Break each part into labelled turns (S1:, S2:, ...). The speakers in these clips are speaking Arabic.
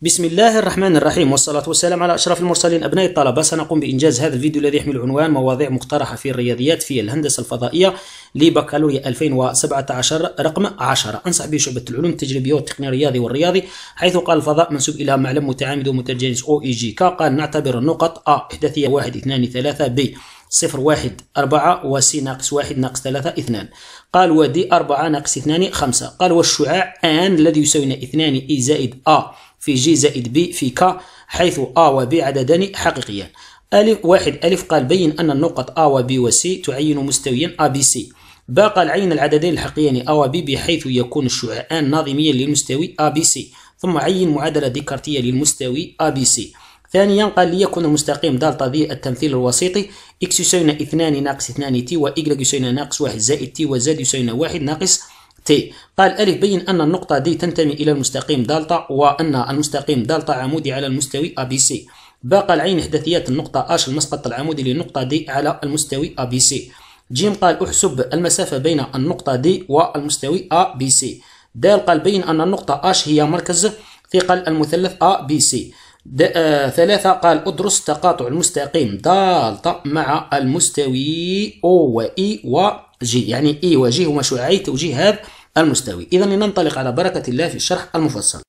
S1: بسم الله الرحمن الرحيم والصلاة والسلام على أشرف المرسلين أبناء الطلبة سنقوم بإنجاز هذا الفيديو الذي يحمل عنوان مواضيع مقترحة في الرياضيات في الهندسة الفضائية لبكالوريا 2017 رقم 10 أنصح به شعبة العلوم التجريبية والتقنية الرياضي والرياضي حيث قال الفضاء منسوب إلى معلم متعامد ومتجانس أو إي جي كا قال نعتبر النقط أ إحداثية 1 2 3 ب صفر واحد أربعة وسي ناقص 1 ناقص 3 2 قال ودي 4 ناقص 2 5 قال والشعاع آن الذي يساوينا 2 إي زائد أ في جي زائد بي في ك حيث أ و بي عددان حقيقيان ألف واحد ألف قال بين أن النقط أ و بي و سي تعين مستويا بي سي ب قال عين العددين الحقيقيان أ و بي بحيث يكون الشعاعان ناظميا للمستوي أ بي سي ثم عين معادلة ديكارتية للمستوي أ بي سي ثانيا قال ليكون المستقيم دالتا ذي التمثيل الوسيطي إكس يساوي 2 ناقص 2 تي و y يساوي ناقص 1 زائد تي و z يساوي 1 ناقص تي قال ألف بين أن النقطة دي تنتمي إلى المستقيم دالتا وأن المستقيم دالتا عمودي على المستوي أ بي سي باقى العين إحداثيات النقطة أش المسقط العمودي للنقطة دي على المستوي أ بي سي جيم قال احسب المسافة بين النقطة دي والمستوي أ بي سي دال قال بين أن النقطة أش هي مركز ثقل المثلث أ بي سي آه، ثلاثة قال ادرس تقاطع المستقيم دالتا مع المستوي أو وإي وجي يعني إي وجي هما شعاعي توجيه هذا المستوي إذا لننطلق على بركة الله في الشرح المفصل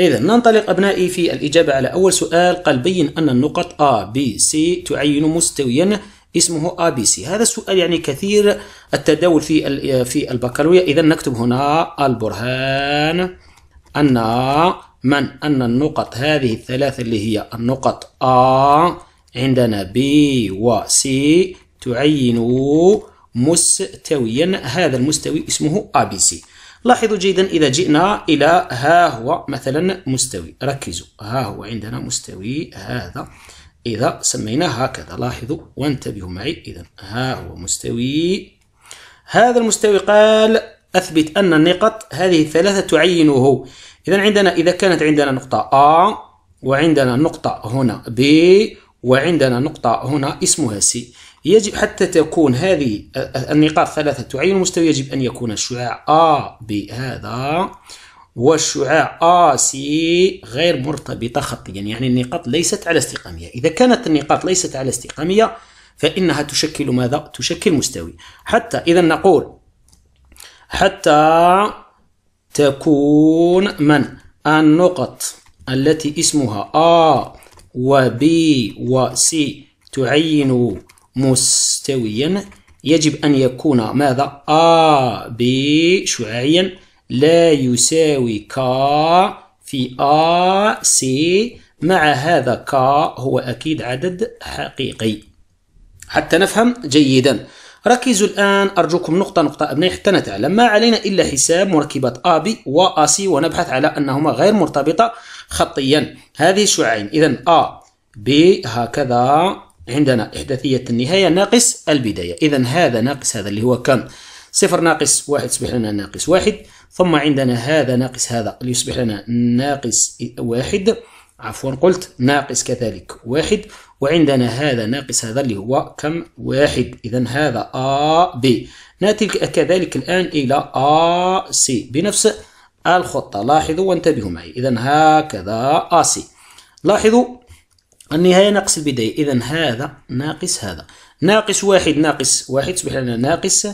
S1: إذا ننطلق أبنائي في الإجابة على أول سؤال قال بين أن النقط A B C تعين مستويا اسمه A B C هذا السؤال يعني كثير التداول في في البكالوريا إذا نكتب هنا البرهان أن من أن النقط هذه الثلاثة اللي هي النقط A عندنا B و C تعين مستويا هذا المستوي اسمه ABC لاحظوا جيدا إذا جئنا إلى ها هو مثلا مستوي ركزوا ها هو عندنا مستوي هذا إذا سميناه هكذا لاحظوا وانتبهوا معي إذا ها هو مستوي هذا المستوي قال أثبت أن النقط هذه الثلاثة تعينه إذا عندنا إذا كانت عندنا نقطة A وعندنا نقطة هنا B وعندنا نقطة هنا اسمها C يجب حتى تكون هذه النقاط ثلاثة تعين المستوى يجب أن يكون الشعاع A B هذا والشعاع A غير مرتبطة خطيا يعني النقاط ليست على استقامية إذا كانت النقاط ليست على استقامية فإنها تشكل ماذا؟ تشكل مستوي حتى إذا نقول حتى تكون من النقط التي اسمها A و B و C تعين مستويا يجب أن يكون ماذا A B شعاعيا لا يساوي K في A C مع هذا K هو أكيد عدد حقيقي حتى نفهم جيدا ركزوا الآن أرجوكم نقطة نقطة أبنائي حتى نتعلم ما علينا إلا حساب مركبات أ سي ونبحث على أنهما غير مرتبطة خطيا هذه الشعاعين إذا أ ب هكذا عندنا إحداثية النهاية ناقص البداية إذا هذا ناقص هذا اللي هو كم صفر ناقص واحد يصبح لنا ناقص واحد ثم عندنا هذا ناقص هذا اللي يصبح لنا ناقص واحد عفوا قلت ناقص كذلك واحد وعندنا هذا ناقص هذا اللي هو كم واحد إذا هذا A ب ناتي كذلك الآن إلى A سي بنفس الخطة لاحظوا وانتبهوا معي إذا هكذا A سي لاحظوا النهاية ناقص البداية إذا هذا ناقص هذا ناقص واحد ناقص واحد تصبح لنا ناقص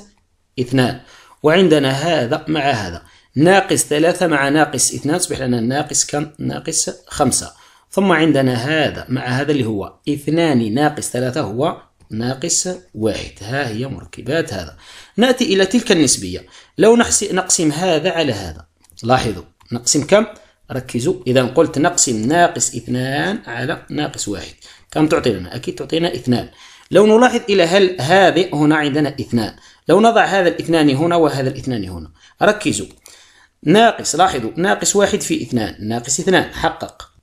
S1: اثنان وعندنا هذا مع هذا ناقص ثلاثة مع ناقص اثنان تصبح لنا ناقص كم ناقص خمسة ثم عندنا هذا مع هذا اللي هو اثنان ناقص ثلاثة هو ناقص واحد ها هي مركبات هذا نأتي إلى تلك النسبية لو نقسم هذا على هذا لاحظوا نقسم كم؟ ركزوا إذا قلت نقسم ناقص اثنان على ناقص واحد كم تعطينا؟ أكيد تعطينا اثنان لو نلاحظ إلى هل هذه هنا عندنا اثنان لو نضع هذا الاثنان هنا وهذا الاثنان هنا ركزوا ناقص لاحظوا ناقص واحد في اثنان ناقص اثنان حقق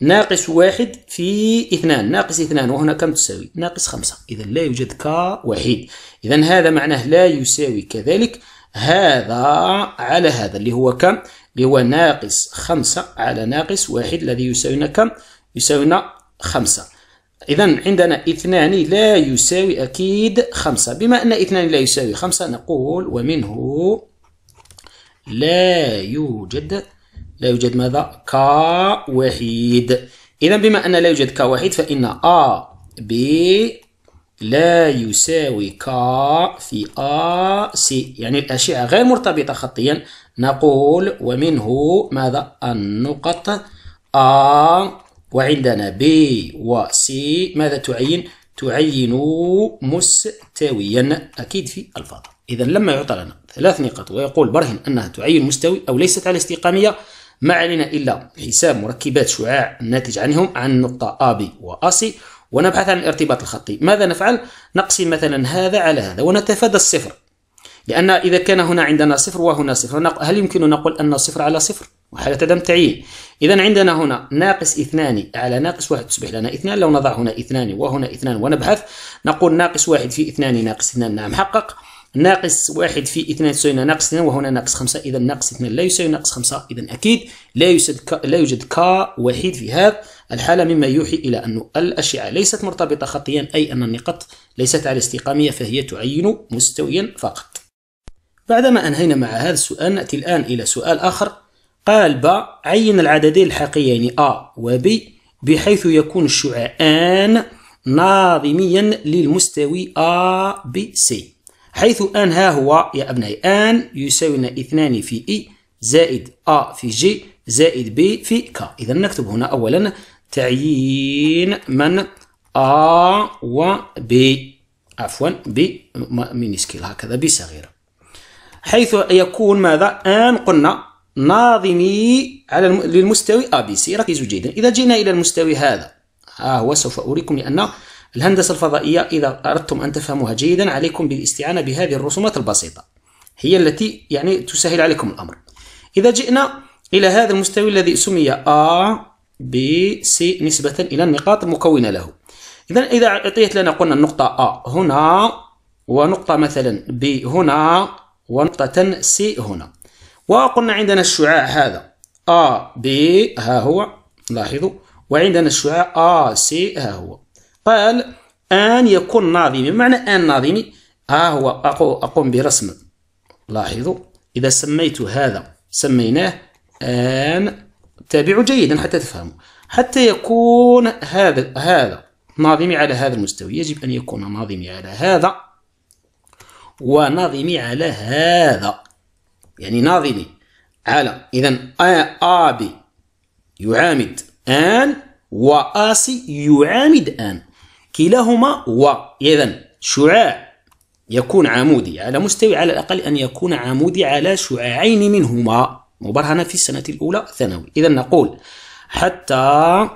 S1: ناقص واحد في اثنان ناقص اثنان وهنا كم تساوي ناقص خمسة إذا لا يوجد ك وحيد إذا هذا معناه لا يساوي كذلك هذا على هذا اللي هو كم اللي هو ناقص خمسة على ناقص واحد الذي يساوينا كم يساوينا خمسة إذا عندنا اثنان لا يساوي أكيد خمسة بما أن اثنان لا يساوي خمسة نقول ومنه لا يوجد لا يوجد ماذا كا وحيد إذا بما أن لا يوجد كا وحيد فإن أ ب لا يساوي كا في أ سي يعني الأشعة غير مرتبطة خطيا نقول ومنه ماذا النقط أ وعندنا ب و سي ماذا تعين تعين مستويا أكيد في الفضاء إذا لما يعطى لنا ثلاث نقاط ويقول برهن أنها تعين مستوي أو ليست على استقامية ما علينا إلا حساب مركبات شعاع الناتج عنهم عن النقطة AB و AC ونبحث عن الارتباط الخطي ماذا نفعل؟ نقسم مثلا هذا على هذا ونتفادى الصفر لأن إذا كان هنا عندنا صفر وهنا صفر هل يمكن نقول أن صفر على صفر؟ وحالة عدم تعيين إذا عندنا هنا ناقص اثنان على ناقص واحد تصبح لنا اثنان لو نضع هنا اثنان وهنا اثنان ونبحث نقول ناقص واحد في اثنان ناقص اثنان نعم حقق ناقص واحد في اثنين تساوي ناقص اثنين وهنا ناقص خمسة إذا ناقص اثنين لا يساوي ناقص خمسة إذا أكيد لا يوجد ك... لا يوجد ك وحيد في هذا الحالة مما يوحي إلى أن الأشعة ليست مرتبطة خطيا أي أن النقط ليست على استقامية فهي تعين مستويا فقط بعدما أنهينا مع هذا السؤال نأتي الآن إلى سؤال آخر قال ب عين العددين الحقيقيين أ و ب بحيث يكون الشعاعان ناظميا للمستوي أ ب سي حيث ان ها هو يا أبنائي ان يساوي لنا اثنان في اي زائد ا في جي زائد بي في ك إذا نكتب هنا أولا تعيين من ا و بي عفوا بي مينيسكيل هكذا صغيره حيث يكون ماذا ان قلنا ناظمي على للمستوي ا بي سي ركزوا جيدا إذا جينا إلى المستوي هذا ها هو سوف أريكم لأن الهندسة الفضائية إذا أردتم أن تفهموها جيدا عليكم بالاستعانة بهذه الرسومات البسيطة هي التي يعني تسهل عليكم الأمر إذا جئنا إلى هذا المستوي الذي سمي A B C نسبة إلى النقاط المكونة له إذا إذا أعطيت لنا قلنا النقطة A هنا ونقطة مثلا B هنا ونقطة C هنا وقلنا عندنا الشعاع هذا A B ها هو لاحظوا وعندنا الشعاع A C ها هو قال أن يكون ناظمي بمعنى أن ناظمي ها هو أقوم برسم لاحظوا إذا سميت هذا سميناه أن تابعوا جيدا حتى تفهموا حتى يكون هذا هذا ناظمي على هذا المستوى يجب أن يكون ناظمي على هذا وناظمي على هذا يعني ناظمي على إذا آبي يعامد آن وآسي يعامد آن كلاهما و إذا شعاع يكون عمودي على مستوي على الأقل أن يكون عمودي على شعاعين منهما مبرهنة في السنة الأولى ثانوي إذا نقول حتى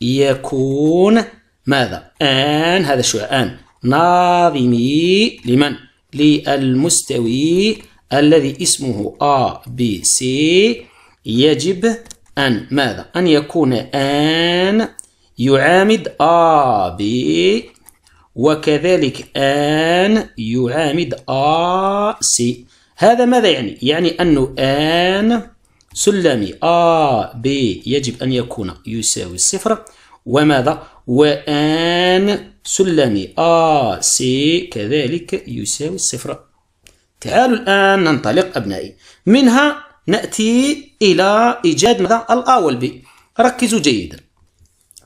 S1: يكون ماذا آن هذا الشعاع آن ناظمي لمن للمستوي الذي اسمه A B C يجب أن ماذا أن يكون آن يعامد آ بي وكذلك آن يعامد آ سي هذا ماذا يعني؟ يعني أنه آن سلمي آ بي يجب أن يكون يساوي الصفر وماذا؟ وآن سلمي آ سي كذلك يساوي الصفر تعالوا الآن ننطلق أبنائي منها نأتي إلى إيجاد ماذا؟ الأ والبي ركزوا جيداً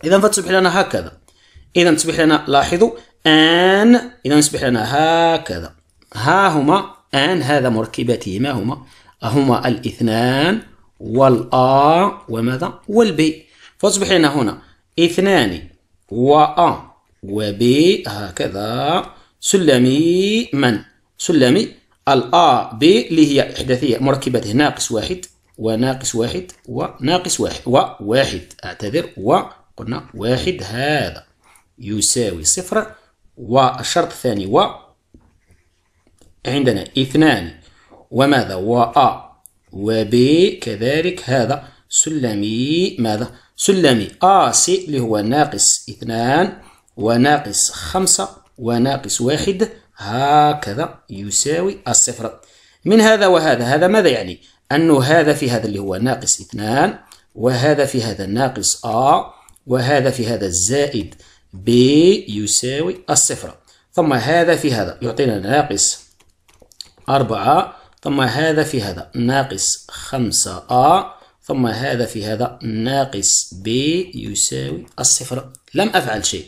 S1: إذا فتصبح لنا هكذا إذا تصبح لنا لاحظوا أن إذا يصبح لنا هكذا ها هما أن هذا ما هما هما الاثنان والآ وماذا والبي فتصبح لنا هنا اثنان وآ وبي هكذا سلمي من سلمي الآ بي اللي هي إحداثية مركبته ناقص واحد وناقص واحد وناقص واحد وواحد أعتذر و قلنا واحد هذا يساوي صفر والشرط الثاني و عندنا اثنان وماذا وأ ب كذلك هذا سلمي ماذا سلمي أ سي اللي هو ناقص اثنان وناقص خمسة وناقص واحد هكذا يساوي الصفر من هذا وهذا هذا ماذا يعني أنه هذا في هذا اللي هو ناقص اثنان وهذا في هذا ناقص أ وهذا في هذا زائد ب يساوي الصفر ثم هذا في هذا يعطينا ناقص أربعة ثم هذا في هذا ناقص خمسة أ ثم هذا في هذا ناقص ب يساوي الصفر لم أفعل شيء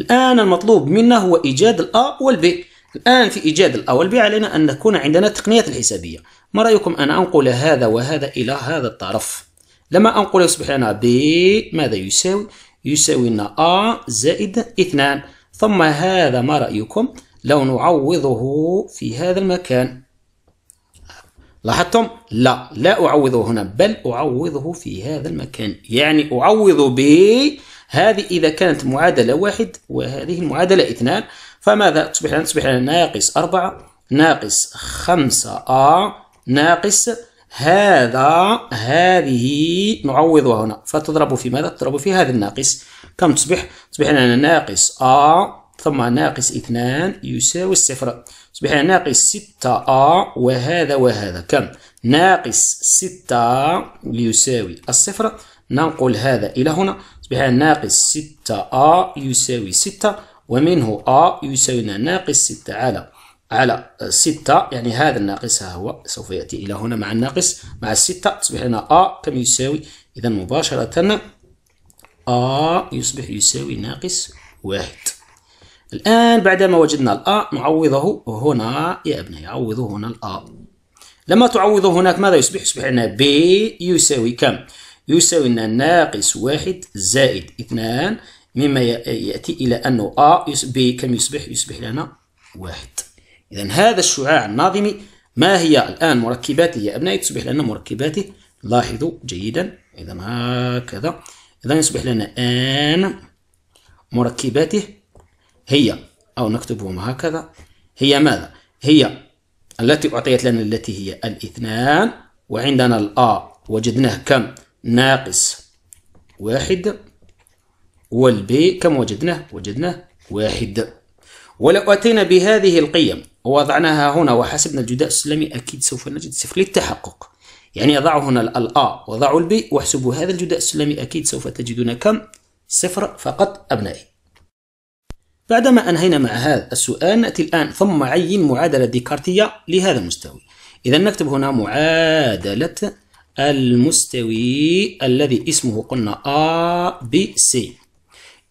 S1: الآن المطلوب منا هو إيجاد الأ والبي الآن في إيجاد الأ والبي علينا أن نكون عندنا التقنيات الحسابية ما رأيكم أن أنقل هذا وهذا إلى هذا الطرف لما أنقل يصبح لنا ب ماذا يساوي؟ يساوي لنا أ زائد اثنان ثم هذا ما رأيكم لو نعوضه في هذا المكان لاحظتم؟ لا لا أعوضه هنا بل أعوضه في هذا المكان يعني أعوض ب هذه إذا كانت معادلة واحد وهذه المعادلة اثنان فماذا تصبح لنا؟ تصبح لنا ناقص أربعة ناقص خمسة أ ناقص هذا هذه نعوضها هنا فتضرب في ماذا؟ تضرب في هذا الناقص كم تصبح؟ تصبح لنا ناقص أ ثم ناقص اثنان يساوي الصفر تصبح لنا ناقص ستة أ وهذا وهذا كم؟ ناقص ستة يساوي الصفر ننقل هذا إلى هنا تصبح لنا ناقص ستة أ يساوي ستة ومنه أ يساوي ناقص ستة على على 6 يعني هذا الناقص ها هو سوف يأتي إلى هنا مع الناقص مع الستة تصبح لنا أ كم يساوي إذا مباشرة أ يصبح يساوي ناقص واحد الآن بعدما وجدنا الأ نعوضه هنا يا أبنائي عوضه هنا الأ لما تعوضه هناك ماذا يصبح؟ يصبح لنا ب يساوي كم؟ يساوي لنا ناقص واحد زائد اثنان مما يأتي إلى أنه أ ب كم يصبح؟ يصبح لنا واحد إذا هذا الشعاع الناظمي ما هي الآن مركباته يا أبنائي تصبح لنا مركباته لاحظوا جيدا إذا هكذا إذا يصبح لنا آن مركباته هي أو نكتبهم هكذا هي ماذا؟ هي التي أعطيت لنا التي هي الاثنان وعندنا الآ وجدناه كم؟ ناقص واحد والبي كم وجدناه؟ وجدناه واحد ولو أتينا بهذه القيم ووضعناها هنا وحسبنا الجداء السلمي أكيد سوف نجد صفر للتحقق يعني اضعوا هنا الأ وضعوا البي واحسبوا هذا الجداء السلمي أكيد سوف تجدون كم صفر فقط أبنائي بعدما أنهينا مع هذا السؤال نأتي الآن ثم عين معادلة ديكارتية لهذا المستوي إذا نكتب هنا معادلة المستوي الذي اسمه قلنا A B C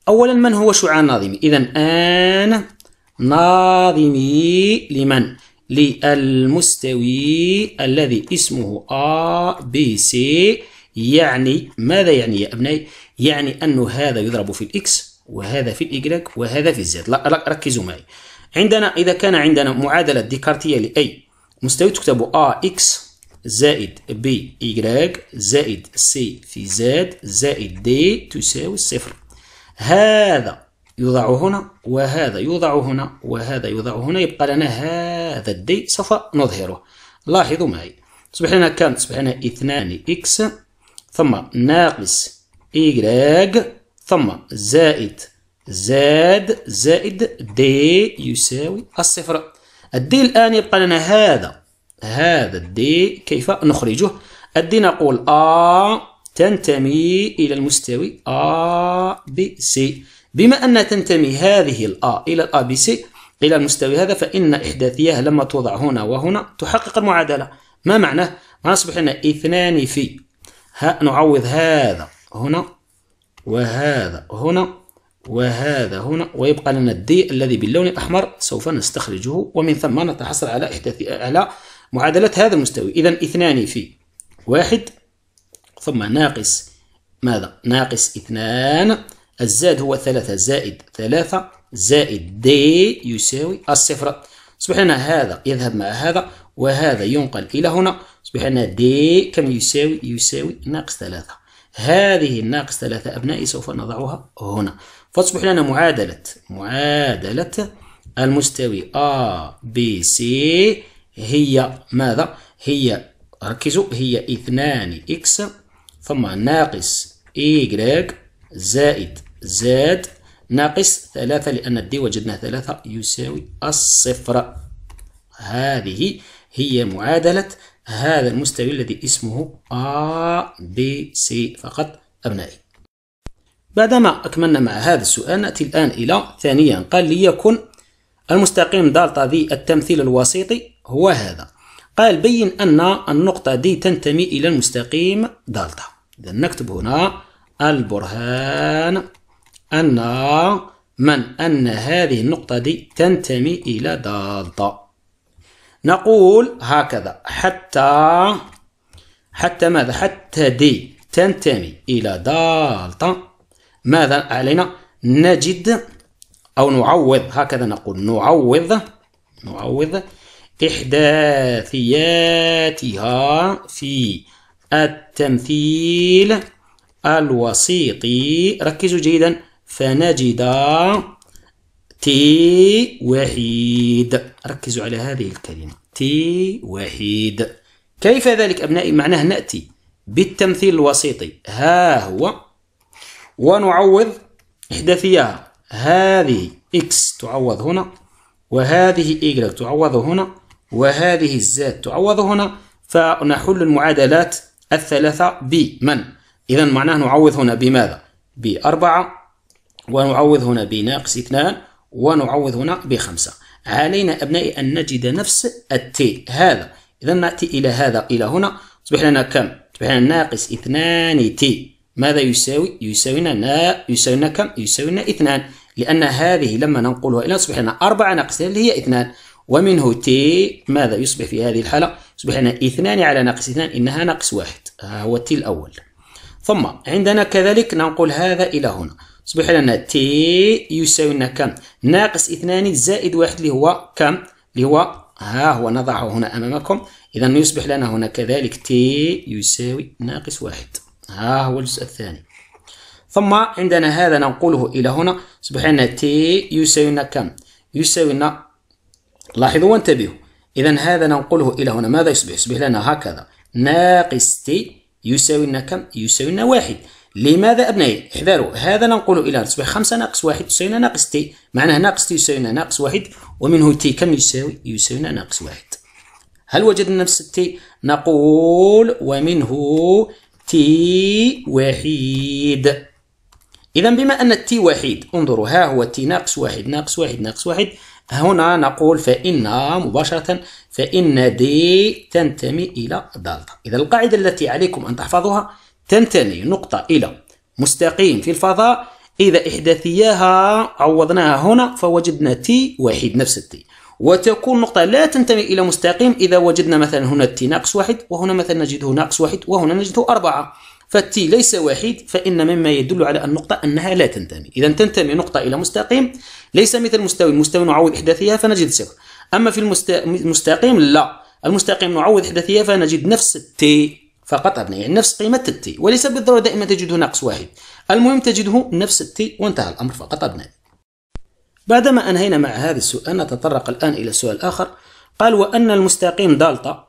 S1: أولا من هو شعاع ناظمي إذا أنا ناظمي لمن للمستوي الذي اسمه A B C يعني ماذا يعني يا أبنائي؟ يعني أنه هذا يضرب في الإكس وهذا في الإجراك وهذا في الزد لا ركزوا معي عندنا إذا كان عندنا معادلة ديكارتية لأي مستوي تكتب A X زائد B Y زائد C في Z زائد D تساوي الصفر هذا يوضع هنا وهذا يوضع هنا وهذا يوضع هنا يبقى لنا هذا الدي سوف نظهره لاحظوا معي تصبح لنا كم تصبح لنا اثنان اكس ثم ناقص y ثم زائد زاد زائد دي يساوي الصفر الدي الآن يبقى لنا هذا هذا الدي كيف نخرجه الدي نقول آ تنتمي إلى المستوي آ ب سي بما أن تنتمي هذه الأ إلى الأ بي سي إلى المستوي هذا فإن إحداثياه لما توضع هنا وهنا تحقق المعادلة ما معناه؟ ما أصبح لنا اثنان في ها نعوض هذا هنا وهذا هنا وهذا هنا ويبقى لنا الدي الذي باللون الأحمر سوف نستخرجه ومن ثم نتحصل على إحداثي على معادلة هذا المستوي إذا اثنان في واحد ثم ناقص ماذا؟ ناقص اثنان الزاد هو ثلاثة زائد ثلاثة زائد دي يساوي الصفر أصبح لنا هذا يذهب مع هذا وهذا ينقل إلى هنا أصبح لنا دي كم يساوي يساوي ناقص ثلاثة هذه الناقص ثلاثة أبنائي سوف نضعها هنا فتصبح لنا معادلة معادلة المستوي A B C هي ماذا؟ هي ركزوا هي اثنان إكس ثم ناقص Y زائد زائد ناقص ثلاثة لأن الدي وجدنا ثلاثة يساوي الصفر هذه هي معادلة هذا المستوي الذي اسمه A B C فقط أبنائي بعدما أكملنا مع هذا السؤال نأتي الآن إلى ثانيا قال ليكن المستقيم دالتا ذي التمثيل الوسيطي هو هذا قال بين أن النقطة دي تنتمي إلى المستقيم دالتا إذا نكتب هنا البرهان أن من أن هذه النقطة دي تنتمي إلى دالتا نقول هكذا حتى حتى ماذا حتى دي تنتمي إلى دالتا ماذا علينا نجد أو نعوض هكذا نقول نعوض نعوض إحداثياتها في التمثيل الوسيطي ركزوا جيدا فنجد تي وحيد ركزوا على هذه الكلمة تي وحيد كيف ذلك أبنائي معناه نأتي بالتمثيل الوسيطي ها هو ونعوض إحدى هذه إكس تعوض هنا وهذه إيجريك تعوض هنا وهذه الزاد تعوض هنا فنحل المعادلات الثلاثة بمن؟ إذا معناه نعوض هنا بماذا؟ بأربعة ونعوض هنا بناقص اثنان ونعوض هنا بخمسة علينا أبنائي أن نجد نفس التي هذا إذا نأتي إلى هذا إلى هنا تصبح لنا كم؟ تصبح لنا ناقص اثنان تي ماذا يساوي؟ يساوينا نا يساوينا كم؟ يساوينا اثنان لأن هذه لما ننقلها إلى تصبح لنا أربعة ناقص اللي هي اثنان ومنه تي ماذا يصبح في هذه الحالة؟ يصبح لنا اثنان على ناقص اثنان إنها ناقص واحد ها آه، هو تي الأول ثم عندنا كذلك ننقل هذا إلى هنا يصبح لنا تي يساوي لنا كم ناقص اثنان زائد واحد اللي هو كم اللي هو ها هو نضعه هنا أمامكم إذا يصبح لنا هنا كذلك تي يساوي ناقص واحد ها هو الجزء الثاني ثم عندنا هذا ننقله إلى هنا يصبح لنا تي يساوي لنا كم يساوي لنا لاحظوا وانتبهوا إذا هذا ننقله إلى هنا ماذا يصبح؟ يصبح لنا هكذا ناقص تي يساوي لنا كم؟ يساوي لنا واحد لماذا أبنائي احذروا هذا ننقل إلى تصبح 5 ناقص 1 تساوينا ناقص تي معناه ناقص تي يساوينا ناقص 1 ومنه تي كم يساوي يساوينا ناقص 1 هل وجدنا نفس تي نقول ومنه تي وحيد إذا بما أن التي وحيد انظروا ها هو تي ناقص واحد ناقص واحد ناقص واحد هنا نقول فإن مباشرة فإن دي تنتمي إلى دالتا إذا القاعدة التي عليكم أن تحفظوها تنتمي نقطة إلى مستقيم في الفضاء إذا إحداثياها عوضناها هنا فوجدنا تي واحد نفس التي وتكون نقطة لا تنتمي إلى مستقيم إذا وجدنا مثلا هنا تي ناقص واحد وهنا مثلا نجده ناقص واحد وهنا نجده أربعة فالتي ليس واحد فإن مما يدل على النقطة أنها لا تنتمي إذا تنتمي نقطة إلى مستقيم ليس مثل مستوي المستوي نعوض إحداثيها فنجد صفر أما في المستقيم لا المستقيم نعوض إحداثيها فنجد نفس التي فقط أبنية يعني نفس قيمة التي وليس بالضرورة دائما تجد ناقص واحد المهم تجده نفس التي وانتهى الأمر فقط أبنائي بعدما أنهينا مع هذا السؤال نتطرق الآن إلى سؤال آخر قال وأن المستقيم دالتا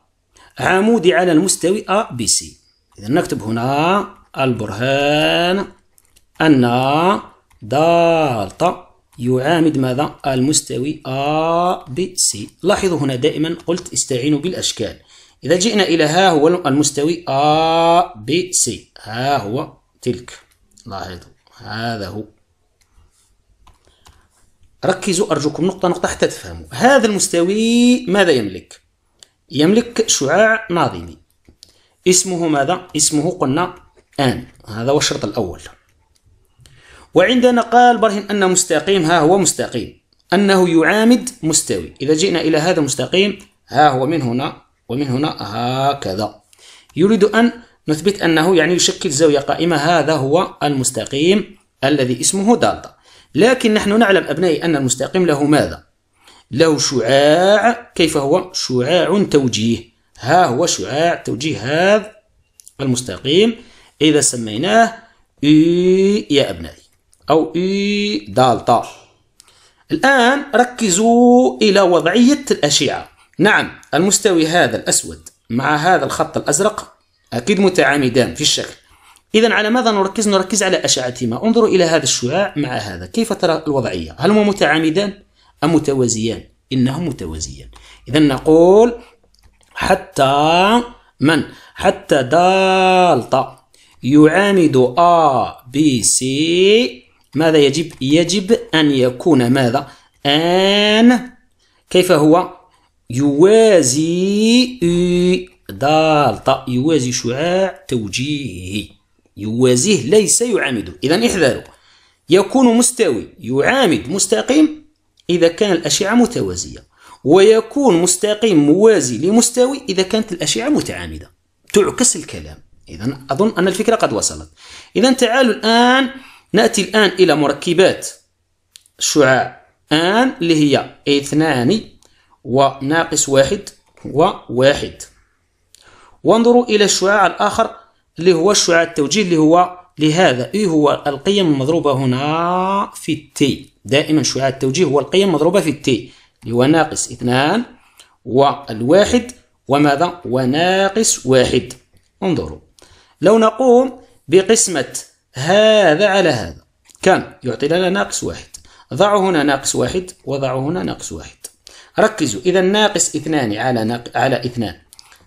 S1: عمودي على المستوي أ بي سي إذا نكتب هنا البرهان أن دالتا يعامد ماذا؟ المستوي أ بي سي لاحظوا هنا دائما قلت استعينوا بالأشكال إذا جئنا إلى ها هو المستوي آ ب سي ها هو تلك لاحظوا هذا هو ركزوا أرجوكم نقطة نقطة حتى تفهموا هذا المستوي ماذا يملك؟ يملك شعاع ناظمي اسمه ماذا؟ اسمه قلنا آن هذا هو الشرط الأول وعندنا قال برهن أن مستقيم ها هو مستقيم أنه يعامد مستوي إذا جئنا إلى هذا المستقيم ها هو من هنا ومن هنا هكذا يريد أن نثبت أنه يعني يشكل زاوية قائمة هذا هو المستقيم الذي اسمه دالتا لكن نحن نعلم أبنائي أن المستقيم له ماذا؟ له شعاع كيف هو؟ شعاع توجيه ها هو شعاع توجيه هذا المستقيم إذا سميناه إي يا أبنائي أو إي دالتا الآن ركزوا إلى وضعية الأشعة نعم المستوي هذا الأسود مع هذا الخط الأزرق أكيد متعامدان في الشكل إذا على ماذا نركز؟ نركز على أشعتهما انظروا إلى هذا الشعاع مع هذا كيف ترى الوضعية؟ هل هما متعامدان أم متوازيان؟ إنهم متوازيان إذا نقول حتى من؟ حتى دالتا يعامد A B C ماذا يجب؟ يجب أن يكون ماذا؟ أن كيف هو؟ يوازي دال طاء يوازي شعاع توجيهي يوازيه ليس يعامده إذا احذروا يكون مستوي يعامد مستقيم إذا كان الأشعة متوازية ويكون مستقيم موازي لمستوي إذا كانت الأشعة متعامدة تعكس الكلام إذا أظن أن الفكرة قد وصلت إذا تعالوا الآن نأتي الآن إلى مركبات شعاع آن اللي هي اثنان وناقص واحد وواحد وانظروا إلى الشعاع الآخر اللي هو الشعاع التوجيه اللي هو لهذا اي هو القيم المضروبة هنا في التي دائما شعاع التوجيه هو القيم المضروبة في التي اللي هو ناقص اثنان والواحد وماذا وناقص واحد انظروا لو نقوم بقسمة هذا على هذا كان يعطي لنا ناقص واحد ضعوا هنا ناقص واحد وضعوا هنا ناقص واحد ركزوا إذا ناقص اثنان على ناق... على اثنان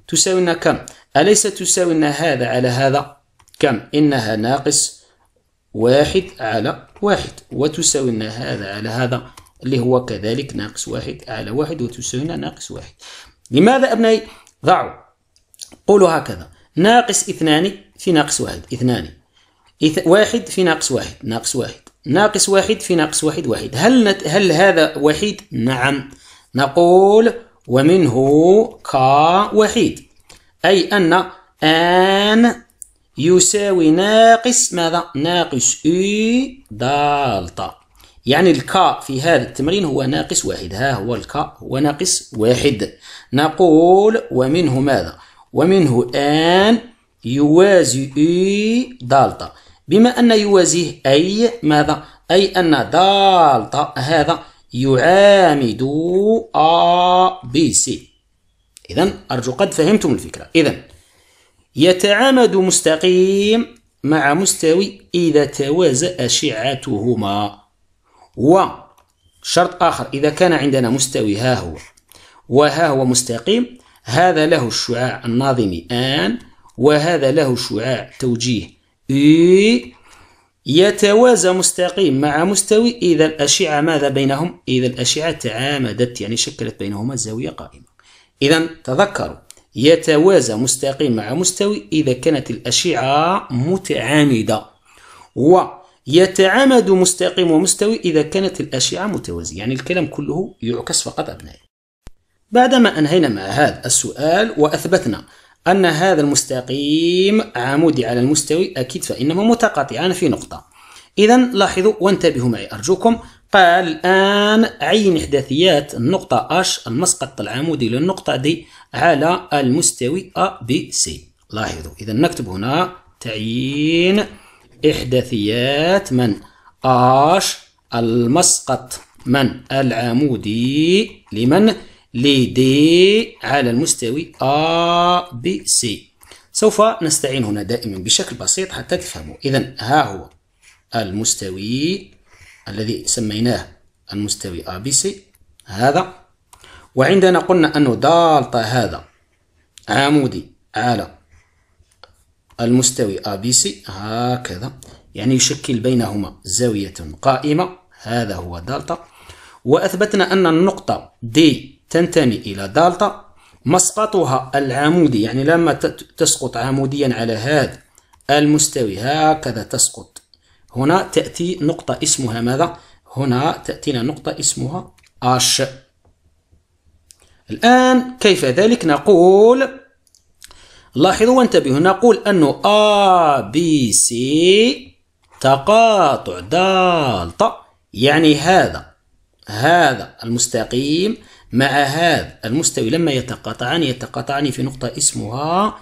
S1: تساوي لنا كم؟ أليس تساوي لنا هذا على هذا؟ كم؟ إنها ناقص واحد على واحد وتساوي لنا هذا على هذا اللي هو كذلك ناقص واحد على واحد وتساوي لنا ناقص واحد لماذا أبنائي؟ ضعوا قولوا هكذا ناقص اثنان في ناقص واحد اثنان واحد في ناقص واحد ناقص واحد ناقص واحد في ناقص واحد واحد هل نت... هل هذا وحيد؟ نعم نقول ومنه كا وحيد أي أن آن يساوي ناقص ماذا؟ ناقص إي دالتا يعني الكا في هذا التمرين هو ناقص واحد ها هو الكا هو ناقص واحد نقول ومنه ماذا؟ ومنه آن يوازي إي دالتا بما أن يوازيه أي ماذا؟ أي أن دالتا هذا يعامد A B C إذا أرجو قد فهمتم الفكرة إذا يتعامد مستقيم مع مستوي إذا توازأ أشعتهما و شرط آخر إذا كان عندنا مستوي ها هو وها هو مستقيم هذا له الشعاع الناظمي آن وهذا له شعاع توجيه إي يتوازى مستقيم مع مستوي إذا الأشعة ماذا بينهم؟ إذا الأشعة تعامدت يعني شكلت بينهما زاوية قائمة إذا تذكروا يتوازى مستقيم مع مستوي إذا كانت الأشعة متعامدة ويتعامد مستقيم ومستوي إذا كانت الأشعة متوازية يعني الكلام كله يعكس فقط أبنائي بعدما أنهينا مع هذا السؤال وأثبتنا أن هذا المستقيم عمودي على المستوي أكيد فإنما متقاطعان في نقطة إذا لاحظوا وانتبهوا معي أرجوكم قال الآن عين إحداثيات النقطة H المسقط العمودي للنقطة D على المستوي ABC لاحظوا إذا نكتب هنا تعيين إحداثيات من H المسقط من العمودي لمن لي دي على المستوي ا B سي سوف نستعين هنا دائما بشكل بسيط حتى تفهموا إذا ها هو المستوي الذي سميناه المستوي ABC هذا وعندنا قلنا أنه دالتا هذا عمودي على المستوي ABC هكذا يعني يشكل بينهما زاوية قائمة هذا هو دالتا وأثبتنا أن النقطة دي تنتمي إلى دالتا مسقطها العمودي يعني لما تسقط عموديا على هذا المستوي هكذا تسقط هنا تأتي نقطة اسمها ماذا؟ هنا تأتينا نقطة اسمها أش الآن كيف ذلك نقول لاحظوا وانتبهوا نقول أنه A B C تقاطع دالتا يعني هذا هذا المستقيم مع هذا المستوي لما يتقاطعان يتقاطعان في نقطة اسمها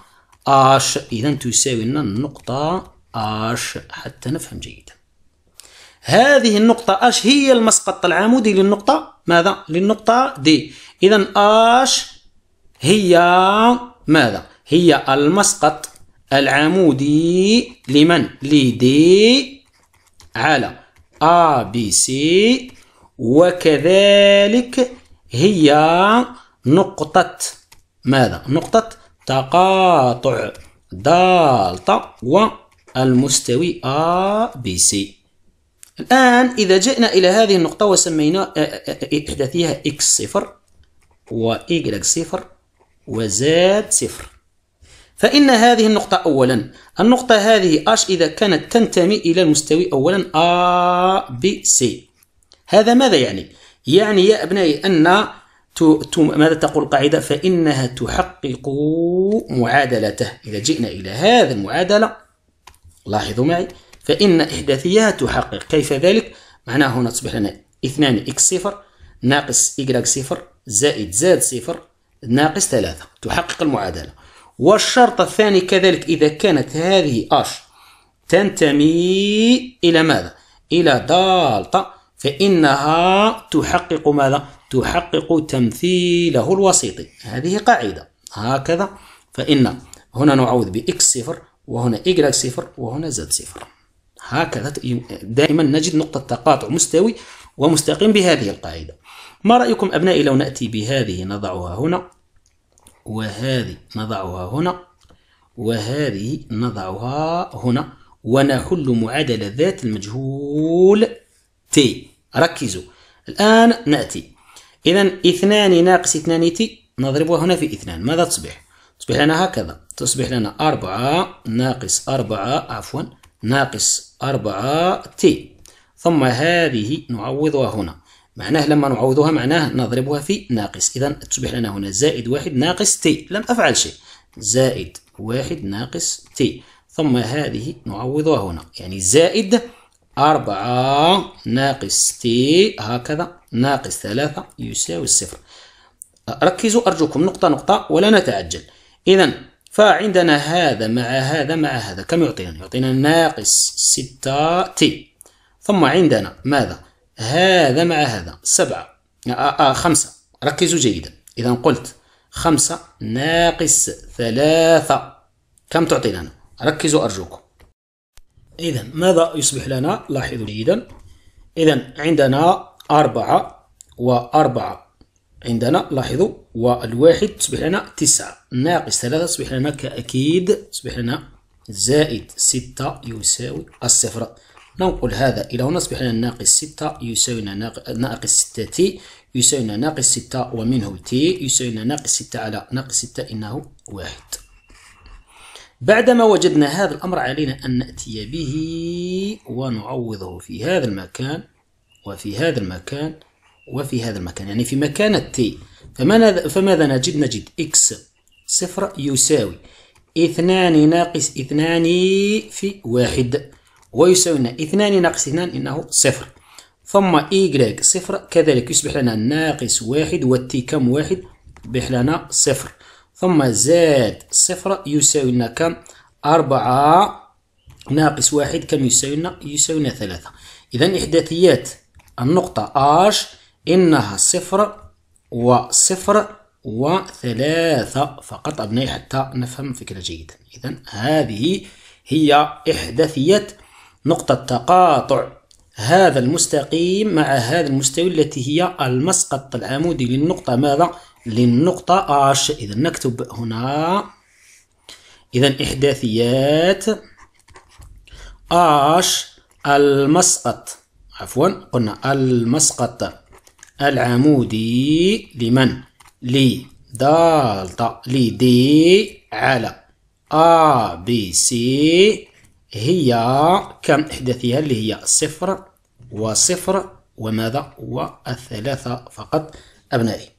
S1: آش إذا تساوي لنا النقطة آش حتى نفهم جيدا هذه النقطة آش هي المسقط العمودي للنقطة ماذا؟ للنقطة دي إذا آش هي ماذا؟ هي المسقط العمودي لمن؟ لدي على ABC وكذلك هي نقطة ماذا؟ نقطة تقاطع دالتا والمستوي ABC الآن إذا جئنا إلى هذه النقطة وسمينا آه، آه، آه، احداثيها إكس X صفر و Y صفر و Z صفر فإن هذه النقطة أولا النقطة هذه H إذا كانت تنتمي إلى المستوي أولا أ B C هذا ماذا يعني؟ يعني يا أبنائي أن ماذا تقول القاعدة فإنها تحقق معادلته إذا جئنا إلى هذا المعادلة لاحظوا معي فإن إحداثيها تحقق كيف ذلك؟ معناه هنا تصبح لنا 2 إكس صفر ناقص إكراك صفر زائد زاد صفر ناقص ثلاثة تحقق المعادلة والشرط الثاني كذلك إذا كانت هذه اش تنتمي إلى ماذا؟ إلى دالتا فإنها تحقق ماذا؟ تحقق تمثيله الوسيطي هذه قاعدة هكذا فإن هنا نعوض بإكس صفر وهنا إيكغيك صفر وهنا زد صفر هكذا دائما نجد نقطة تقاطع مستوي ومستقيم بهذه القاعدة ما رأيكم أبنائي لو نأتي بهذه نضعها هنا وهذه نضعها هنا وهذه نضعها هنا ونحل معادلة ذات المجهول تي ركزوا الآن نأتي إذا اثنان ناقص اثنان تي نضربها هنا في اثنان ماذا تصبح؟ تصبح لنا هكذا تصبح لنا أربعة ناقص أربعة عفوا ناقص أربعة تي ثم هذه نعوضها هنا معناه لما نعوضها معناه نضربها في ناقص إذا تصبح لنا هنا زائد واحد ناقص تي لم أفعل شيء زائد واحد ناقص تي ثم هذه نعوضها هنا يعني زائد أربعة ناقص تي هكذا ناقص ثلاثة يساوي الصفر ركزوا أرجوكم نقطة نقطة ولا نتعجل إذا فعندنا هذا مع هذا مع هذا كم يعطينا؟ يعطينا ناقص ستة تي ثم عندنا ماذا؟ هذا مع هذا سبعة آه،, آه خمسة ركزوا جيدا إذا قلت خمسة ناقص ثلاثة كم تعطينا؟ ركزوا أرجوكم إذا ماذا يصبح لنا؟ لاحظوا جيدا إذا عندنا أربعة وأربعة عندنا لاحظوا والواحد تصبح لنا تسعة ناقص ثلاثة تصبح لنا كأكيد تصبح لنا زائد ستة يساوي الصفر ننقل هذا إلى هنا تصبح لنا ناقص ستة يساوي ناقص ستة تي يساوي ناقص ستة ومنه تي يساوي ناقص ستة على ناقص ستة إنه واحد بعدما وجدنا هذا الأمر علينا أن نأتي به ونعوضه في هذا المكان وفي هذا المكان وفي هذا المكان يعني في مكان التي فماذا نجد نجد إكس صفر يساوي اثنان ناقص اثنان في واحد ويساوي لنا اثنان ناقص اثنان إنه صفر ثم إيكغيك صفر كذلك يصبح لنا ناقص واحد والتي كم واحد بحلنا صفر ثم زاد صفر يساوي لنا كم أربعة ناقص واحد كم يساوي لنا يساوي لنا ثلاثة إذا إحداثيات النقطة آش إنها صفر وصفر وثلاثة فقط أبنائي حتى نفهم الفكرة جيدا إذا هذه هي إحداثية نقطة تقاطع هذا المستقيم مع هذا المستوي التي هي المسقط العمودي للنقطة ماذا؟ للنقطة H إذا نكتب هنا إذا إحداثيات H المسقط عفوا قلنا المسقط العمودي لمن لي لدي على A B C هي كم إحداثيها اللي هي صفر وصفر وماذا والثلاثة فقط أبنائي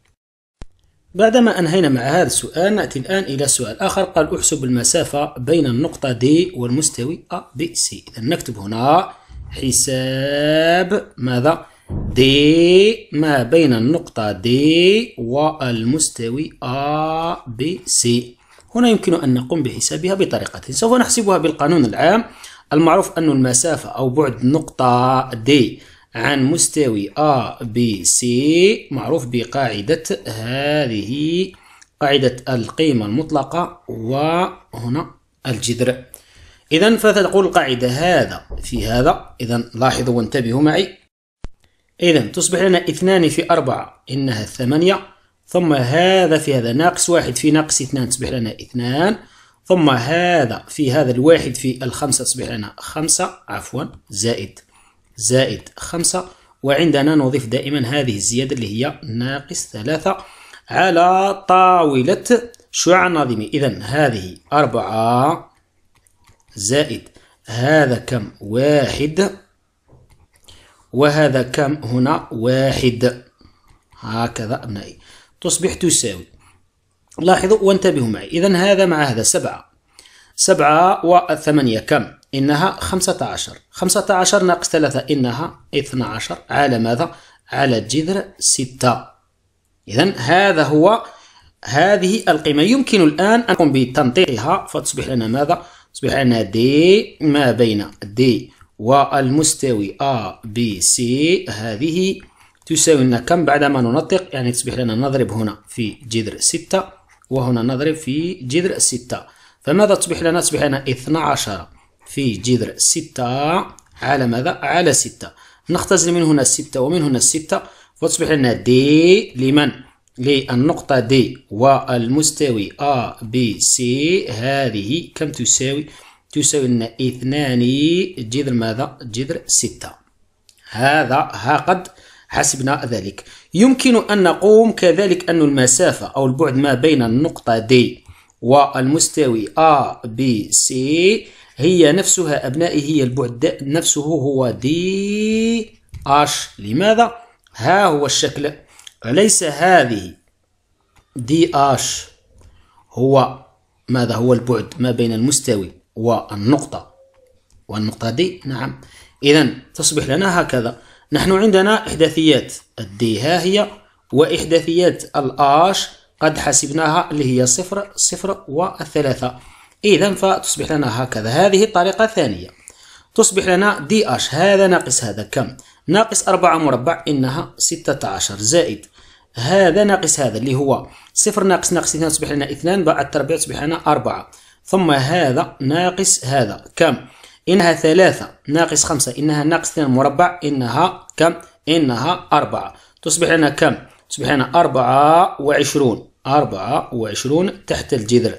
S1: بعدما أنهينا مع هذا السؤال نأتي الآن إلى سؤال آخر قال أحسب المسافة بين النقطة D والمستوي ABC إذا نكتب هنا حساب ماذا؟ D ما بين النقطة D والمستوي ABC هنا يمكن أن نقوم بحسابها بطريقة سوف نحسبها بالقانون العام المعروف أن المسافة أو بعد نقطة D عن مستوي A B C معروف بقاعدة هذه قاعدة القيمة المطلقة وهنا الجذر إذا فتقول القاعدة هذا في هذا إذا لاحظوا وانتبهوا معي إذا تصبح لنا اثنان في أربعة إنها ثمانية ثم هذا في هذا ناقص واحد في ناقص اثنان تصبح لنا اثنان ثم هذا في هذا الواحد في الخمسة تصبح لنا خمسة عفوا زائد زائد خمسة وعندنا نضيف دائما هذه الزيادة اللي هي ناقص ثلاثة على طاولة شعاع ناظمي إذا هذه أربعة زائد هذا كم واحد وهذا كم هنا واحد هكذا أبنائي تصبح تساوي لاحظوا وانتبهوا معي إذا هذا مع هذا سبعة سبعة وثمانية كم إنها 15 15 ناقص 3 إنها 12 على ماذا؟ على جذر 6 إذا هذا هو هذه القيمة يمكن الآن أن نقوم بتنطيقها فتصبح لنا ماذا؟ تصبح لنا دي ما بين دي والمستوي A B C هذه تساوي لنا كم بعدما ننطق يعني تصبح لنا نضرب هنا في جذر 6 وهنا نضرب في جذر 6 فماذا تصبح لنا؟ تصبح لنا 12 في جذر ستة على ماذا؟ على ستة نختزل من هنا ستة ومن هنا ستة وتصبح لنا دي لمن؟ للنقطة دي والمستوي أ بي سي هذه كم تساوي؟ تساوي لنا اثنان جذر ماذا؟ جذر ستة هذا ها قد حسبنا ذلك يمكن أن نقوم كذلك أن المسافة أو البعد ما بين النقطة دي والمستوي أ بي سي هي نفسها أبنائي هي البعد نفسه هو دي اش لماذا ها هو الشكل أليس هذه دي اش هو ماذا هو البعد ما بين المستوي والنقطة والنقطة دي نعم إذا تصبح لنا هكذا نحن عندنا إحداثيات الدي ها هي وإحداثيات الآش قد حسبناها اللي هي صفر صفر وثلاثة إذا فتصبح لنا هكذا هذه الطريقة الثانية تصبح لنا دي اش هذا ناقص هذا كم ناقص أربعة مربع إنها 16 زائد هذا ناقص هذا اللي هو صفر ناقص ناقص اثنان تصبح لنا اثنان بعد تربيع تصبح لنا أربعة ثم هذا ناقص هذا كم إنها ثلاثة ناقص خمسة إنها ناقص اثنان مربع إنها كم إنها أربعة تصبح لنا كم تصبح لنا أربعة وعشرون أربعة وعشرون تحت الجذر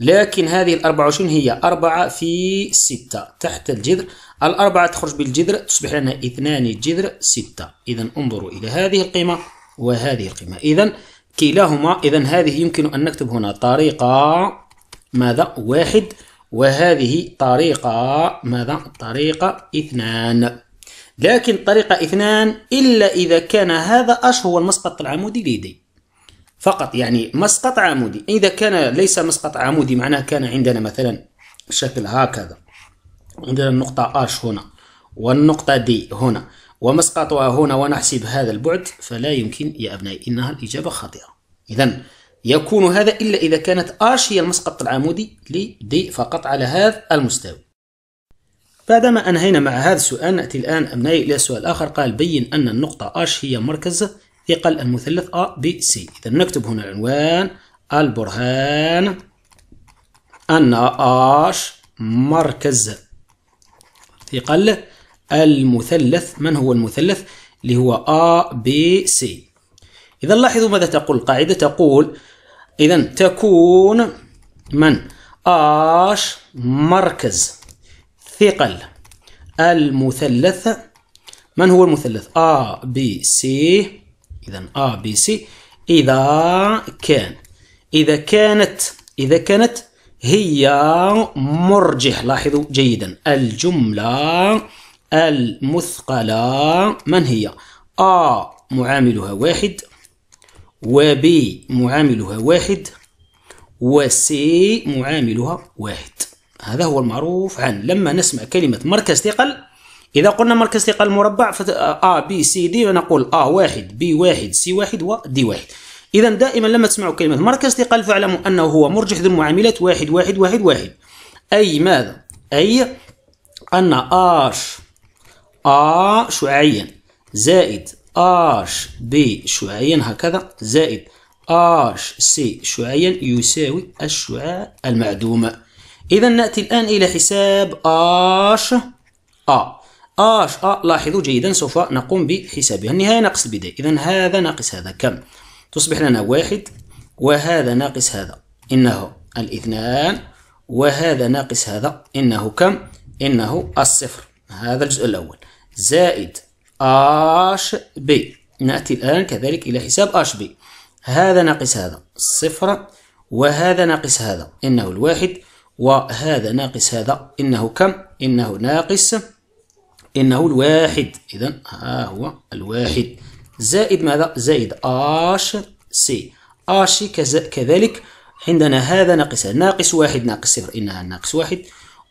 S1: لكن هذه ال 24 هي 4 في 6 تحت الجذر الأربعة تخرج بالجذر تصبح لنا اثنان جذر ستة إذا انظروا إلى هذه القيمة وهذه القيمة إذا كلاهما إذا هذه يمكن أن نكتب هنا طريقة ماذا واحد وهذه طريقة ماذا طريقة اثنان لكن طريقة اثنان إلا إذا كان هذا أش هو المسقط العمودي لدي فقط يعني مسقط عمودي إذا كان ليس مسقط عمودي معناه كان عندنا مثلا شكل هكذا عندنا النقطة H هنا والنقطة D هنا ومسقطها هنا ونحسب هذا البعد فلا يمكن يا أبنائي إنها الإجابة خاطئة إذا يكون هذا إلا إذا كانت H هي المسقط العمودي لD فقط على هذا المستوى بعدما أنهينا مع هذا السؤال نأتي الآن أبنائي إلى سؤال آخر قال بين أن النقطة H هي مركز يقل المثلث A B C إذا نكتب هنا العنوان البرهان أن آش مركز ثقل المثلث من هو المثلث اللي هو A B C إذا لاحظوا ماذا تقول القاعدة تقول إذا تكون من آش مركز ثقل المثلث من هو المثلث A B C إذا A B C إذا كان إذا كانت إذا كانت هي مرجح لاحظوا جيدا الجملة المثقلة من هي A معاملها واحد وبي معاملها واحد وسي معاملها واحد هذا هو المعروف عن لما نسمع كلمة مركز ثقل إذا قلنا مركز ثقل المربع ف آ آه، بي آه، سي دي نقول آ آه، واحد بي واحد سي واحد و واحد إذا دائما لما تسمعوا كلمة مركز ثقل فاعلموا أنه هو مرجح ذو المعاملات واحد واحد واحد واحد أي ماذا؟ أي أن آش آ شعاعيا زائد آش بي شعاعيا هكذا زائد آش سي شعاعيا يساوي الشعاع المعدوم إذا نأتي الآن إلى حساب آش آ اش ا لاحظوا جيدا سوف نقوم بحسابها النهاية ناقص البداية إذا هذا ناقص هذا كم تصبح لنا واحد وهذا ناقص هذا إنه الاثنان وهذا ناقص هذا إنه كم إنه الصفر هذا الجزء الأول زائد اش بي نأتي الآن كذلك إلى حساب اش بي هذا ناقص هذا صفر وهذا ناقص هذا إنه الواحد وهذا ناقص هذا إنه كم إنه ناقص إنه الواحد إذا ها هو الواحد زائد ماذا؟ زائد آش سي آش كذلك عندنا هذا ناقص ناقص واحد ناقص صفر إنها ناقص واحد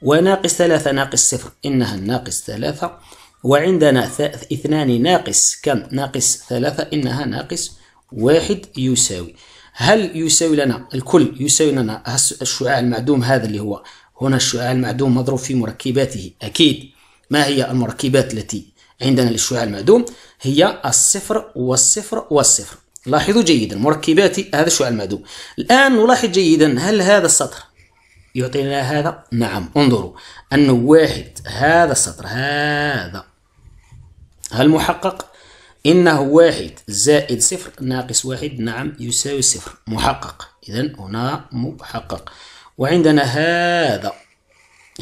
S1: وناقص ثلاثة ناقص صفر إنها ناقص ثلاثة وعندنا اثنان ناقص كم ناقص ثلاثة إنها ناقص واحد يساوي هل يساوي لنا الكل يساوي لنا الشعاع المعدوم هذا اللي هو هنا الشعاع المعدوم مضروب في مركباته أكيد ما هي المركبات التي عندنا للشعاع المعدوم هي الصفر والصفر والصفر لاحظوا جيدا مركبات هذا الشعاع المعدوم الآن نلاحظ جيدا هل هذا السطر يعطينا هذا نعم انظروا ان واحد هذا السطر هذا هل محقق إنه واحد زائد صفر ناقص واحد نعم يساوي صفر محقق إذا هنا محقق وعندنا هذا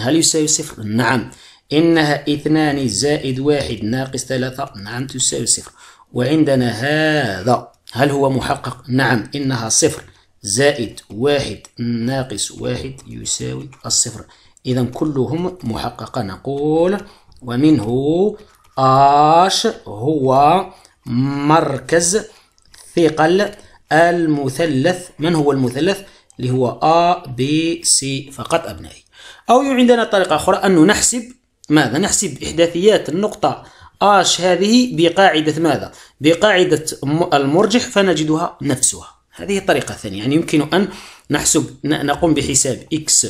S1: هل يساوي صفر نعم إنها اثنان زائد واحد ناقص ثلاثة نعم تساوي صفر وعندنا هذا هل هو محقق؟ نعم إنها صفر زائد واحد ناقص واحد يساوي الصفر إذا كلهم محققة نقول ومنه آش هو مركز ثقل المثلث من هو المثلث؟ اللي هو A B C فقط أبنائي أو عندنا طريقة أخرى أنه نحسب ماذا نحسب إحداثيات النقطة اش هذه بقاعدة ماذا بقاعدة المرجح فنجدها نفسها هذه طريقه ثانيه يعني يمكن أن نحسب نقوم بحساب إكس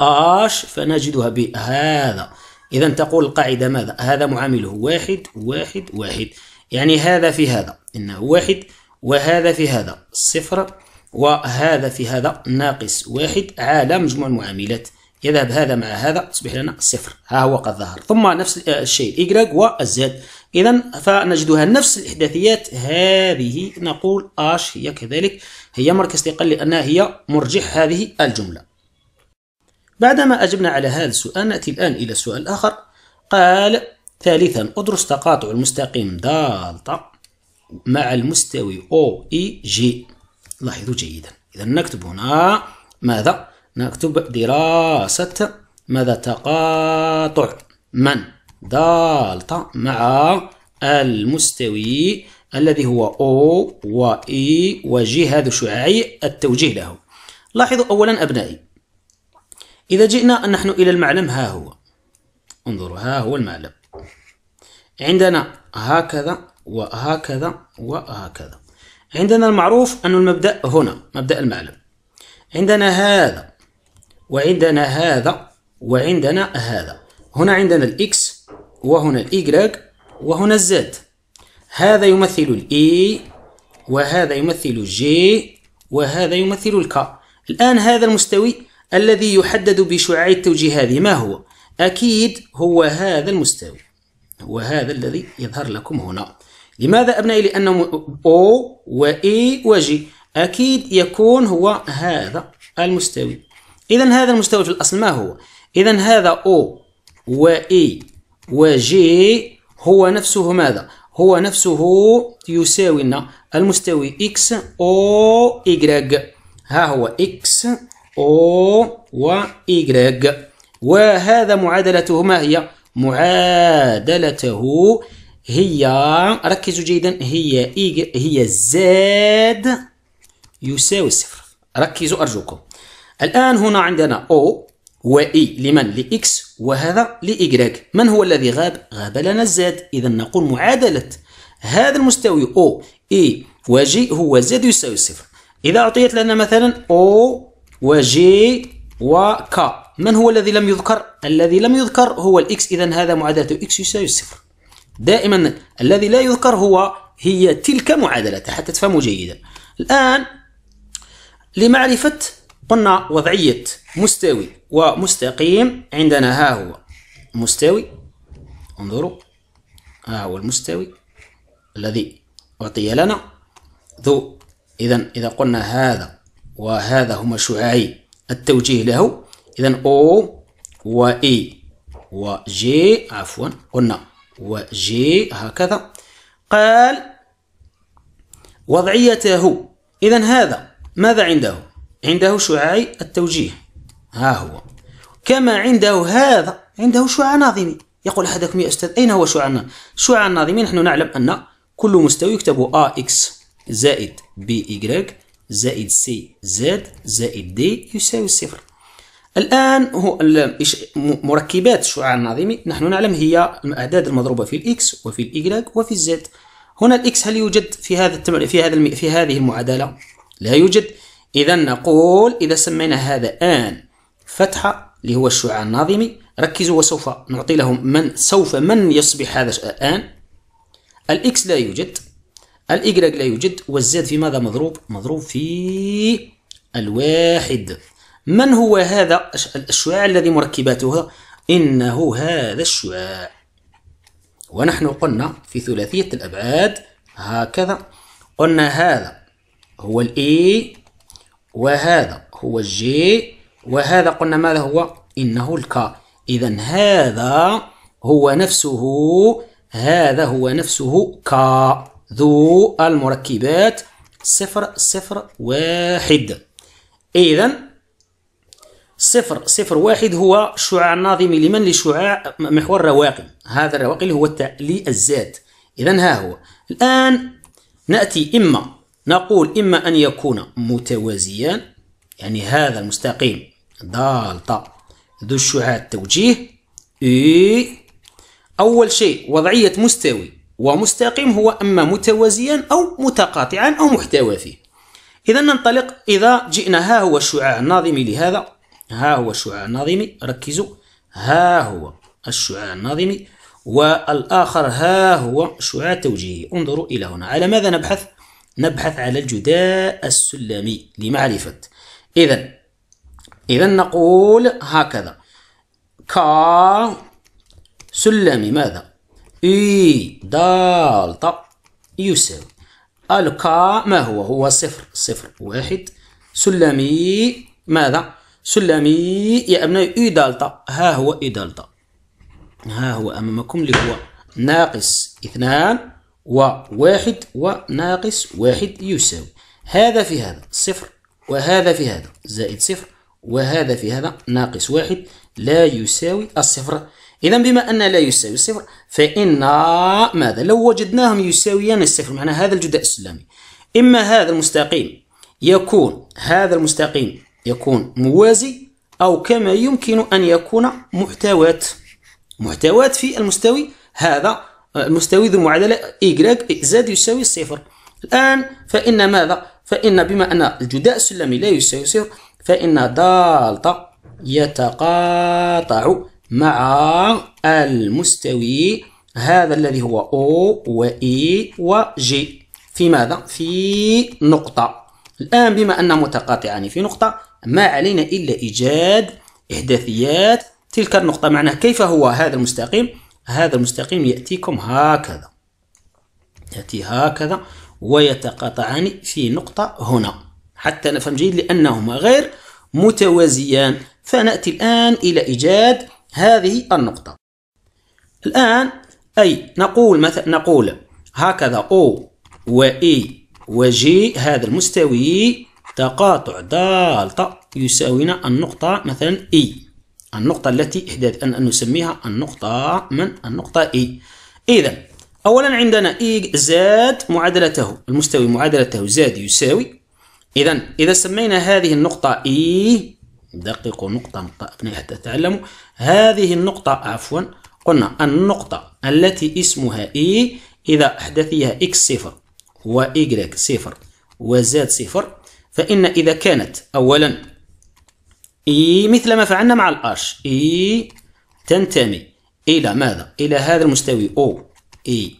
S1: اش فنجدها بهذا إذا تقول القاعدة ماذا هذا معامله واحد واحد واحد يعني هذا في هذا إنه واحد وهذا في هذا صفر وهذا في هذا ناقص واحد على مجموع المعاملات يذهب هذا مع هذا تصبح لنا صفر ها هو قد ظهر ثم نفس آه، الشيء y والزد إذا فنجدها نفس الإحداثيات هذه نقول اش هي كذلك هي مركز تقل لأنها هي مرجح هذه الجملة بعدما أجبنا على هذا السؤال نأتي الآن إلى سؤال آخر قال ثالثا أدرس تقاطع المستقيم دالتا مع المستوي أو إي جي لاحظوا جيدا إذا نكتب هنا ماذا نكتب دراسة ماذا تقاطع من دالتا مع المستوي الذي هو O و E و G هذا شعاعي التوجيه له لاحظوا أولا أبنائي إذا جئنا نحن إلى المعلم ها هو انظروا ها هو المعلم عندنا هكذا وهكذا وهكذا عندنا المعروف أن المبدأ هنا مبدأ المعلم عندنا هذا وعندنا هذا وعندنا هذا هنا عندنا الإكس وهنا الإيكراك وهنا الزد هذا يمثل الإي وهذا يمثل الجي وهذا يمثل الكا الآن هذا المستوي الذي يحدد بشعاع التوجيه هذه ما هو؟ أكيد هو هذا المستوي هو هذا الذي يظهر لكم هنا لماذا أبنائي؟ لأن أو و وجي و أكيد يكون هو هذا المستوي اذا هذا المستوى في الاصل ما هو اذا هذا او و اي و جي هو نفسه ماذا هو نفسه يساوي لنا المستوي اكس او y ها هو اكس او و y وهذا معادلته ما هي معادلته هي ركزوا جيدا هي هي زاد يساوي صفر ركزوا ارجوكم الآن هنا عندنا O وإي e. لمن لإكس وهذا لايكريك من هو الذي غاب؟ غاب لنا الزاد إذا نقول معادلة هذا المستوي O إي e وجي هو زد يساوي صفر إذا أعطيت لنا مثلا أو وجي وكا من هو الذي لم يذكر؟ الذي لم يذكر هو الإكس إذا هذا معادلة إكس يساوي صفر دائما الذي لا يذكر هو هي تلك معادلة حتى تفهموا جيدا الآن لمعرفة قلنا وضعية مستوي ومستقيم عندنا ها هو مستوي انظروا ها هو المستوي الذي أعطي لنا ذو إذا إذا قلنا هذا وهذا هما شعاعي التوجيه له إذا أو وإي وجي عفوا قلنا وجي هكذا قال وضعيته إذا هذا ماذا عنده عنده شعاعي التوجيه ها هو كما عنده هذا عنده شعاع ناظمي يقول أحدكم يا أستاذ أين هو شعاع شعاع الناظمي نحن نعلم أن كل مستوي يكتب AX زائد BY زائد سي زد زائد دي يساوي صفر الآن هو مركبات الشعاع الناظمي نحن نعلم هي الأعداد المضروبة في الإكس وفي الإيكغاك وفي الزد هنا الإكس هل يوجد في هذا في هذا في هذه المعادلة؟ لا يوجد إذا نقول إذا سمينا هذا آن فتحة اللي هو الشعاع الناظمي ركزوا وسوف نعطي لهم من سوف من يصبح هذا آن الإكس لا يوجد الإجراج لا يوجد والزاد في ماذا مضروب مضروب في الواحد من هو هذا الشعاع الذي مركباته إنه هذا الشعاع ونحن قلنا في ثلاثية الأبعاد هكذا قلنا هذا هو الإي وهذا هو الجي وهذا قلنا ماذا هو إنه الكا إذا هذا هو نفسه هذا هو نفسه كا ذو المركبات صفر صفر واحد إذا صفر صفر واحد هو شعاع ناظم لمن لشعاع محور الرواقي هذا الرواقي اللي هو التاء الزاد إذا ها هو الآن نأتي إما نقول إما أن يكون متوازيان يعني هذا المستقيم دالتا ذو الشعاع التوجيه إي أول شيء وضعية مستوي ومستقيم هو أما متوازيان أو متقاطعان أو محتوى فيه إذا ننطلق إذا جئنا ها هو الشعاع الناظمي لهذا ها هو الشعاع الناظمي ركزوا ها هو الشعاع الناظمي والآخر ها هو شعاع توجيهي انظروا إلى هنا على ماذا نبحث؟ نبحث على الجداء السلمي لمعرفة إذا إذا نقول هكذا كا سلمي ماذا؟ إي دالتا يساوي الكا ما هو؟ هو صفر صفر واحد سلمي ماذا؟ سلمي يا أبنائي إي دالتا ها هو إي دالتا ها هو أمامكم اللي هو ناقص اثنان وواحد وناقص واحد يساوي هذا في هذا صفر وهذا في هذا زائد صفر وهذا في هذا ناقص واحد لا يساوي الصفر إذا بما أن لا يساوي الصفر فإن ماذا لو وجدناهم يساويان الصفر معنى هذا الجداء السلمي إما هذا المستقيم يكون هذا المستقيم يكون موازي أو كما يمكن أن يكون محتوات محتوات في المستوي هذا مستوي ذو معادلة y زاد يساوي صفر الآن فإن ماذا؟ فإن بما أن الجداء السلمي لا يساوي صفر فإن دالتا يتقاطع مع المستوي هذا الذي هو O و E و G في ماذا؟ في نقطة الآن بما أن متقاطعان في نقطة ما علينا إلا إيجاد إحداثيات تلك النقطة معناه كيف هو هذا المستقيم؟ هذا المستقيم يأتيكم هكذا يأتي هكذا ويتقاطعان في نقطة هنا حتى نفهم جيد لأنهما غير متوازيان فنأتي الآن إلى إيجاد هذه النقطة الآن أي نقول مثلا نقول هكذا O و E و G هذا المستوي تقاطع دالتا يساوينا النقطة مثلا E النقطة التي إحداث أن نسميها النقطة من النقطة إي إذا أولا عندنا إي زاد معادلته المستوي معادلته زاد يساوي إذا إذا سمينا هذه النقطة إي دققوا نقطة نقطة أبنائي حتى تعلموا هذه النقطة عفوا قلنا النقطة التي اسمها إي إذا أحدثيها إكس صفر وإيكغيك صفر وزاد صفر فإن إذا كانت أولا إي مثل ما فعلنا مع الأش إي تنتمي إلى ماذا؟ إلى هذا المستوي أو إي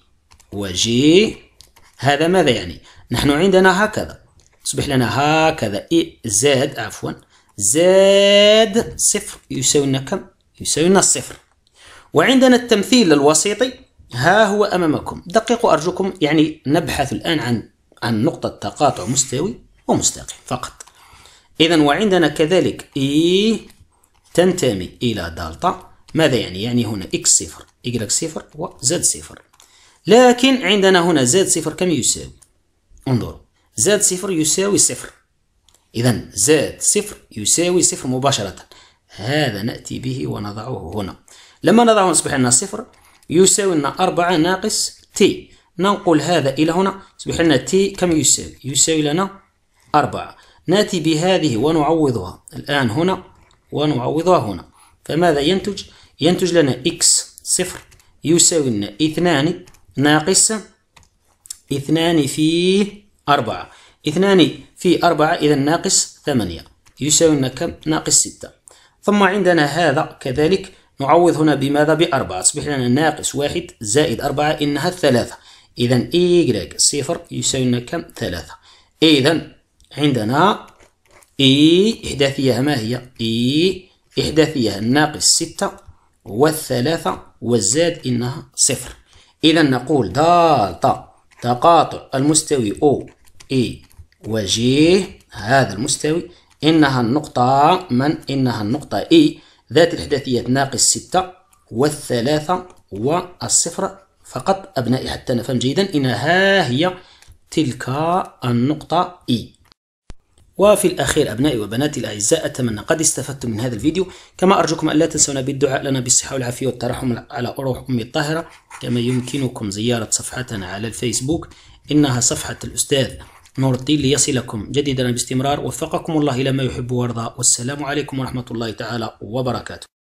S1: وجي هذا ماذا يعني؟ نحن عندنا هكذا تصبح لنا هكذا إي زاد عفوا زاد صفر يساوي لنا كم؟ يساوي لنا الصفر وعندنا التمثيل الوسيطي ها هو أمامكم دققوا أرجوكم يعني نبحث الآن عن عن نقطة تقاطع مستوي ومستقيم فقط إذا وعندنا كذلك إي e تنتمي إلى دالتا ماذا يعني؟ يعني هنا إكس صفر إيكغيك صفر وزد صفر لكن عندنا هنا زد صفر كم يساوي؟ انظروا زد صفر يساوي صفر إذا زد صفر يساوي صفر مباشرة هذا نأتي به ونضعه هنا لما نضعه أصبح لنا صفر يساوي لنا أربعة ناقص تي ننقل هذا إلى هنا يصبح لنا تي كم يساوي؟ يساوي لنا أربعة ناتي بهذه ونعوضها الآن هنا ونعوضها هنا فماذا ينتج؟ ينتج لنا إكس صفر يساوي لنا اثنان ناقص اثنان في أربعة اثنان في أربعة إذا ناقص ثمانية يساوي لنا كم؟ ناقص ستة ثم عندنا هذا كذلك نعوض هنا بماذا؟ بأربعة تصبح لنا ناقص واحد زائد أربعة إنها ثلاثة إذا إيكغيك صفر يساوي لنا كم؟ ثلاثة إذا عندنا إي إحداثية ما هي؟ إي إحداثية ناقص ستة والثلاثة والزاد إنها صفر إذا نقول دالتا تقاطع المستوي أو إي وجي هذا المستوي إنها النقطة من إنها النقطة إي ذات الإحداثية ناقص ستة والثلاثة والصفر فقط أبنائي حتى نفهم جيدا انها هي تلك النقطة إي وفي الأخير أبنائي وبناتي الأعزاء أتمنى قد استفدتم من هذا الفيديو كما أرجوكم أن لا تنسونا بالدعاء لنا بالصحة والعافية والترحم على أروح أمي الطاهرة كما يمكنكم زيارة صفحتنا على الفيسبوك إنها صفحة الأستاذ نور الدين ليصلكم جديدنا باستمرار وفقكم الله إلى ما يحب ويرضى والسلام عليكم ورحمة الله تعالى وبركاته